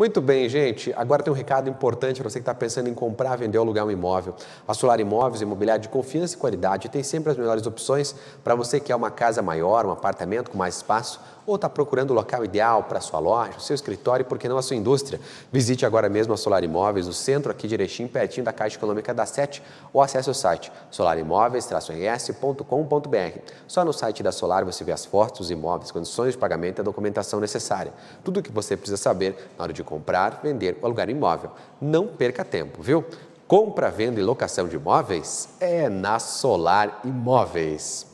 Muito bem, gente. Agora tem um recado importante para você que está pensando em comprar, vender ou alugar um imóvel. A Solar Imóveis, imobiliário de confiança e qualidade, tem sempre as melhores opções para você que quer uma casa maior, um apartamento com mais espaço ou está procurando o local ideal para sua loja, seu escritório e, por que não, a sua indústria. Visite agora mesmo a Solar Imóveis, no centro aqui de Erechim, pertinho da Caixa Econômica da Sete, ou acesse o site solarimóveis-rs.com.br. Só no site da Solar você vê as fotos, os imóveis, condições de pagamento e a documentação necessária. Tudo o que você precisa saber na hora de comprar, vender ou alugar imóvel. Não perca tempo, viu? Compra, venda e locação de imóveis é na Solar Imóveis.